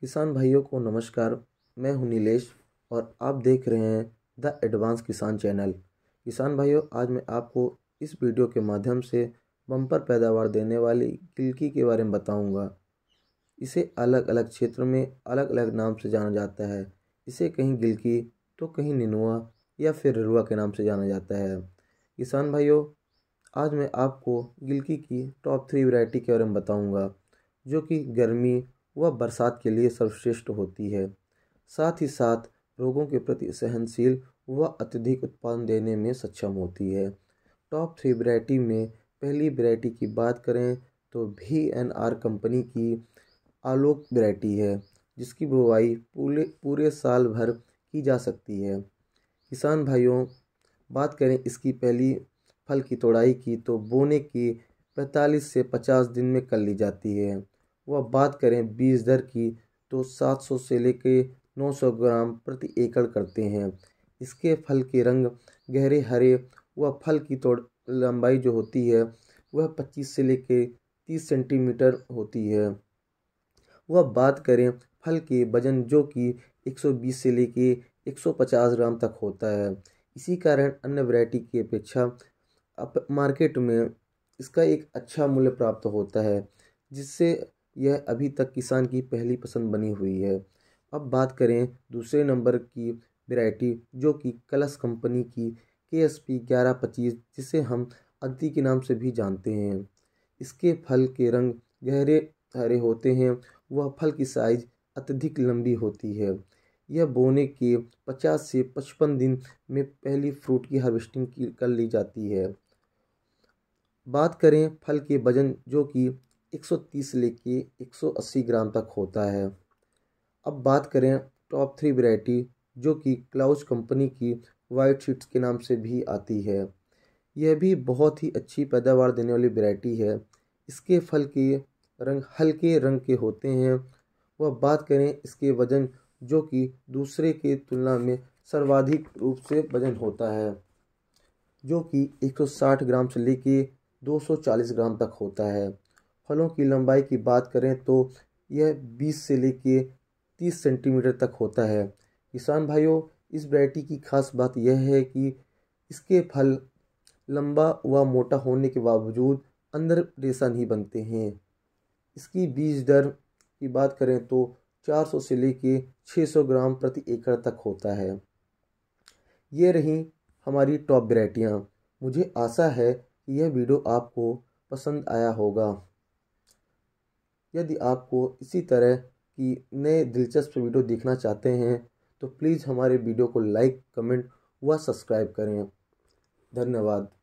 किसान भाइयों को नमस्कार मैं हूं नीलेश और आप देख रहे हैं द एडवांस किसान चैनल किसान भाइयों आज मैं आपको इस वीडियो के माध्यम से बम्पर पैदावार देने वाली गिलकी के बारे में बताऊंगा इसे अलग अलग क्षेत्र में अलग अलग नाम से जाना जाता है इसे कहीं गिलकी तो कहीं निनुआ या फिर रुआ के नाम से जाना जाता है किसान भाइयों आज मैं आपको गिलकी की टॉप थ्री वैरायटी के बारे में बताऊंगा जो कि गर्मी वह बरसात के लिए सर्वश्रेष्ठ होती है साथ ही साथ रोगों के प्रति सहनशील व अत्यधिक उत्पादन देने में सक्षम होती है टॉप थ्री वैरायटी में पहली वैरायटी की बात करें तो भी एन आर कंपनी की आलोक वैरायटी है जिसकी बुवाई पूरे पूरे साल भर की जा सकती है किसान भाइयों बात करें इसकी पहली फल की तोड़ाई की तो बोने की 45 से 50 दिन में कर ली जाती है वह बात करें बीज दर की तो 700 से लेकर 900 ग्राम प्रति एकड़ करते हैं इसके फल के रंग गहरे हरे व फल की तोड़ लंबाई जो होती है वह 25 से लेकर 30 सेंटीमीटर होती है वह बात करें फल के वजन जो कि 120 से लेकर 150 ग्राम तक होता है इसी कारण अन्य वैरायटी की अपेक्षा अप मार्केट में इसका एक अच्छा मूल्य प्राप्त होता है जिससे यह अभी तक किसान की पहली पसंद बनी हुई है अब बात करें दूसरे नंबर की वैरायटी जो कि कलस कंपनी की के एस पी ग्यारह पच्चीस जिसे हम अद्धि के नाम से भी जानते हैं इसके फल के रंग गहरे हरे होते हैं वह फल की साइज अत्यधिक लंबी होती है यह बोने के पचास से पचपन दिन में पहली फ्रूट की हार्वेस्टिंग की कर ली जाती है बात करें फल के वजन जो कि 130 लेके 180 ग्राम तक होता है अब बात करें टॉप थ्री वैरायटी जो कि क्लाउज कंपनी की वाइट शीट्स के नाम से भी आती है यह भी बहुत ही अच्छी पैदावार देने वाली वैरायटी है इसके फल के रंग हल्के रंग के होते हैं वह बात करें इसके वजन जो कि दूसरे के तुलना में सर्वाधिक रूप से वजन होता है जो कि 160 ग्राम से लेके 240 ग्राम तक होता है फलों की लंबाई की बात करें तो यह बीस से लेके तीस सेंटीमीटर तक होता है किसान भाइयों इस वैरायटी की खास बात यह है कि इसके फल लंबा व मोटा होने के बावजूद अंदर रेशा नहीं बनते हैं इसकी बीज दर की बात करें तो 400 से लेके 600 ग्राम प्रति एकड़ तक होता है ये रही हमारी टॉप वैरायटियाँ मुझे आशा है कि यह वीडियो आपको पसंद आया होगा यदि आपको इसी तरह की नए दिलचस्प वीडियो देखना चाहते हैं तो प्लीज़ हमारे वीडियो को लाइक कमेंट व सब्सक्राइब करें धन्यवाद